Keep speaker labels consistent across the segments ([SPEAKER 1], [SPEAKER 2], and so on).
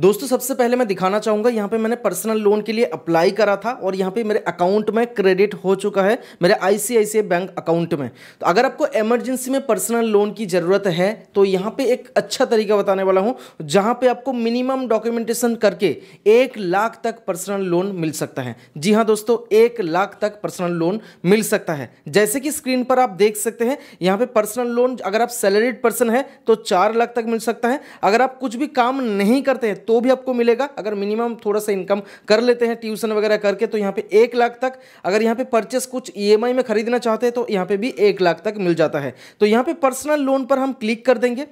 [SPEAKER 1] दोस्तों सबसे पहले मैं दिखाना चाहूंगा यहाँ पे मैंने पर्सनल लोन के लिए अप्लाई करा था और यहाँ पे मेरे अकाउंट में क्रेडिट हो चुका है मेरे आईसीआईसीआई बैंक अकाउंट में तो अगर आपको इमरजेंसी में पर्सनल लोन की ज़रूरत है तो यहाँ पे एक अच्छा तरीका बताने वाला हूँ जहाँ पे आपको मिनिमम डॉक्यूमेंटेशन करके एक लाख तक पर्सनल लोन मिल सकता है जी हाँ दोस्तों एक लाख तक पर्सनल लोन मिल सकता है जैसे कि स्क्रीन पर आप देख सकते हैं यहाँ पे पर्सनल लोन अगर आप सैलरीड पर्सन है तो चार लाख तक मिल सकता है अगर आप कुछ भी काम नहीं करते हैं तो भी आपको मिलेगा अगर मिनिमम थोड़ा सा इनकम कर लेते हैं ट्यूशन वगैरह करके तो यहाँ पे एक लाख तक अगर यहाँ पे परचेस कुछ ई में खरीदना चाहते हैं तो यहाँ पे भी एक लाख तक मिल जाता है तो यहाँ पे पर्सनल लोन पर हम क्लिक कर देंगे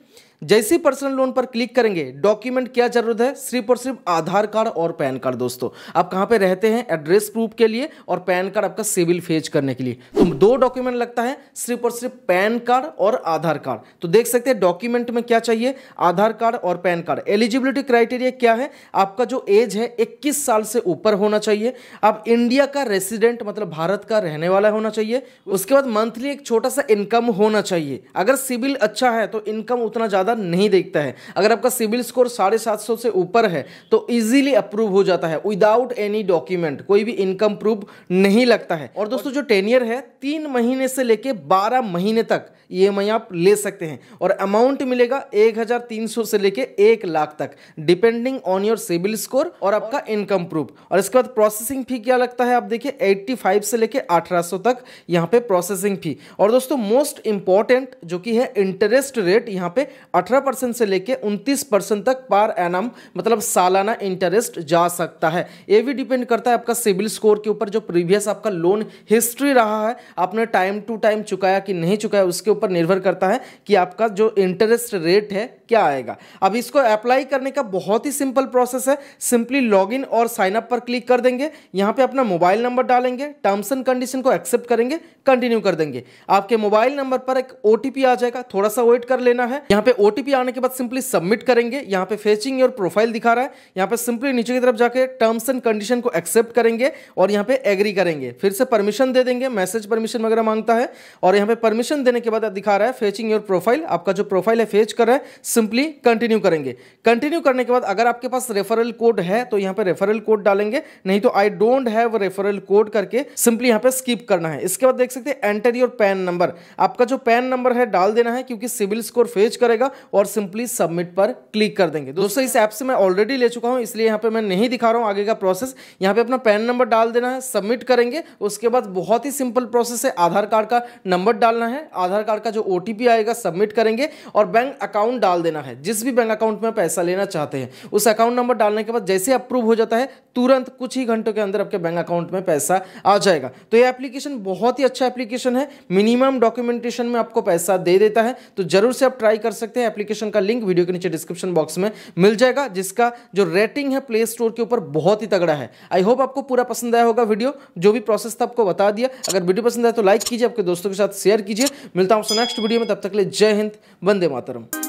[SPEAKER 1] जैसे पर्सनल लोन पर क्लिक करेंगे डॉक्यूमेंट क्या जरूरत है सिर्फ और सिर्फ आधार कार्ड और पैन कार्ड दोस्तों आप कहाँ पे रहते हैं एड्रेस प्रूफ के लिए और पैन कार्ड आपका सिविल फेज करने के लिए तो दो डॉक्यूमेंट लगता है सिर्फ और सिर्फ पैन कार्ड और आधार कार्ड तो देख सकते हैं डॉक्यूमेंट में क्या चाहिए आधार कार्ड और पैन कार्ड एलिजिबिलिटी क्राइटेरिया क्या है आपका जो एज है इक्कीस साल से ऊपर होना चाहिए आप इंडिया का रेसिडेंट मतलब भारत का रहने वाला होना चाहिए उसके बाद मंथली एक छोटा सा इनकम होना चाहिए अगर सिविल अच्छा है तो इनकम उतना ज़्यादा ज़्यादा नहीं देखता है अगर आपका सिविल स्कोर साढ़े सात सौ से ऊपर है तो इजीली अप्रूव हो जाता है विदाउट एनी डॉक्यूमेंट कोई भी इनकम प्रूफ नहीं लगता है और दोस्तों जो टेनियर है तीन महीने से लेके बारह महीने तक ई e आप ले सकते हैं और अमाउंट मिलेगा एक से लेके एक लाख तक depending on your CIBIL score और आपका इनकम प्रूफ और इसके बाद प्रोसेसिंग फी क्या लगता है आप देखिए 85 से लेके 1800 तक यहाँ पे प्रोसेसिंग फी और दोस्तों मोस्ट इंपॉर्टेंट जो कि है इंटरेस्ट रेट यहाँ पे 18 परसेंट से लेके 29 परसेंट तक पर एन मतलब सालाना इंटरेस्ट जा सकता है ये भी डिपेंड करता है आपका सिविल स्कोर के ऊपर जो प्रीवियस आपका लोन हिस्ट्री रहा है आपने टाइम टू टाइम चुकाया कि नहीं चुकाया उसके ऊपर निर्भर करता है कि आपका जो इंटरेस्ट रेट है क्या आएगा अब इसको अप्लाई करने का बहुत ही सिंपल प्रोसेस है सिंपली लॉगिन और साइन अप पर क्लिक कर देंगे यहाँ पे अपना मोबाइल नंबर डालेंगे टर्म्स एंड कंडीशन को एक्सेप्ट करेंगे कंटिन्यू कर देंगे आपके मोबाइल नंबर पर एक ओ आ जाएगा थोड़ा सा वेट कर लेना है यहाँ पे ओ ओटीपी आने के बाद सिंपली सबमिट करेंगे यहां पे फेचिंग योर प्रोफाइल दिखा रहा है यहां पे सिंपली नीचे की तरफ जाके टर्म्स एंड कंडीशन को एक्सेप्ट करेंगे और यहां पे एग्री करेंगे फिर से परमिशन दे देंगे मैसेज परमिशन वगैरह मांगता है और यहां पे परमिशन देने के बाद दिखा रहा है फेचिंग योर प्रोफाइल आपका जो प्रोफाइल है फेच कर रहा है सिंपली कंटिन्यू करेंगे कंटिन्यू करने के बाद अगर आपके पास रेफरल कोड है तो यहां पर रेफरल कोड डालेंगे नहीं तो I don't have referral code करके सिंपली यहां पर स्किप करना है इसके बाद देख सकते हैं एंटर योर पैन नंबर आपका जो पैन नंबर है डाल देना है क्योंकि सिविल स्कोर फेच करेगा और सिंपली सबमिट पर क्लिक कर देंगे दोस्तों इस ऐप से मैं ऑलरेडी ले चुका हूं इसलिए यहां पे मैं नहीं दिखा रहा हूं आगे का प्रोसेस यहां पे अपना पैन नंबर डाल देना है सबमिट करेंगे उसके बाद बहुत ही सिंपल प्रोसेस है आधार कार्ड का नंबर डालना है आधार कार्ड का जो ओ आएगा सबमिट करेंगे और बैंक अकाउंट डाल देना है जिस भी बैंक अकाउंट में पैसा लेना चाहते हैं उस अकाउंट नंबर डालने के बाद जैसे अप्रूव हो जाता है तुरंत कुछ ही घंटों के अंदर आपके बैंक अकाउंट में पैसा आ जाएगा तो यह एप्लीकेशन बहुत ही अच्छा एप्लीकेशन है मिनिमम डॉक्यूमेंटेशन में आपको पैसा दे देता है तो जरूर से आप ट्राई कर सकते हैं एप्लीकेशन का लिंक वीडियो के नीचे डिस्क्रिप्शन बॉक्स में मिल जाएगा जिसका जो रेटिंग है प्ले स्टोर के ऊपर बहुत ही तगड़ा है आई होप आपको पूरा पसंद आया होगा वीडियो जो भी प्रोसेस था आपको बता दिया अगर वीडियो पसंद आया तो लाइक कीजिए आपके दोस्तों के साथ शेयर कीजिए मिलता हूं नेक्स्ट वीडियो में तब तक ले जय हिंद वंदे मातरम